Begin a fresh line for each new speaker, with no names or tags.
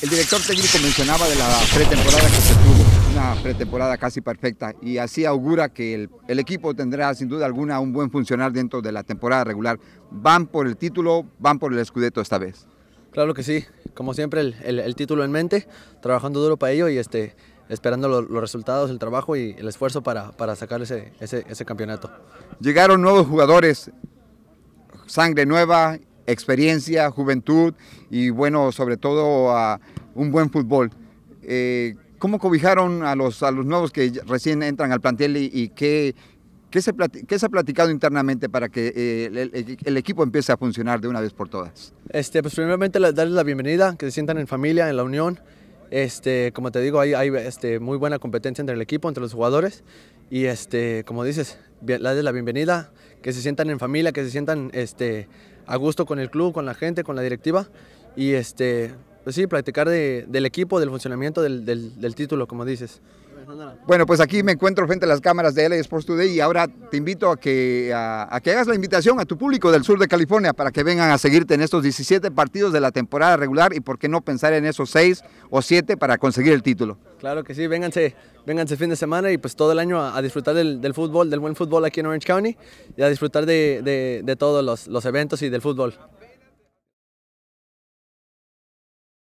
El director técnico mencionaba de la pretemporada que se tuvo, una pretemporada casi perfecta, y así augura que el, equipo tendrá sin duda alguna un buen funcionar dentro de la temporada regular. Van por el título, van por el escudeto esta vez.
Claro que sí, como siempre el, título en mente, trabajando duro para ello y este, esperando los resultados, el trabajo y el esfuerzo para, sacar ese, ese campeonato. Llegaron nuevos jugadores,
sangre nueva experiencia, juventud y bueno, sobre todo a un buen fútbol. Eh, ¿Cómo cobijaron a los, a los nuevos que recién entran al plantel y, qué, qué, se qué, se ha platicado internamente para que eh, el, el, equipo empiece a funcionar de una vez por todas?
Este, pues primeramente darles la bienvenida, que se sientan en familia, en la unión. Este, como te digo, hay, hay este, muy buena competencia entre el equipo, entre los jugadores. Y este, como dices, darles la bienvenida, que se sientan en familia, que se sientan este, a gusto con el club, con la gente, con la directiva y este, pues sí, practicar del equipo, del funcionamiento del, título, como dices. Bueno, pues aquí
me encuentro frente a las cámaras de LA Sports Today y ahora te invito a que, a, que hagas la invitación a tu público del sur de California para que vengan a seguirte en estos 17 partidos de la temporada regular y por qué no pensar en esos 6 o 7 para conseguir el título.
Claro que sí, vénganse, vénganse fin de semana y pues todo el año a, disfrutar del, fútbol, del buen fútbol aquí en Orange County y a disfrutar de, todos los eventos y del fútbol.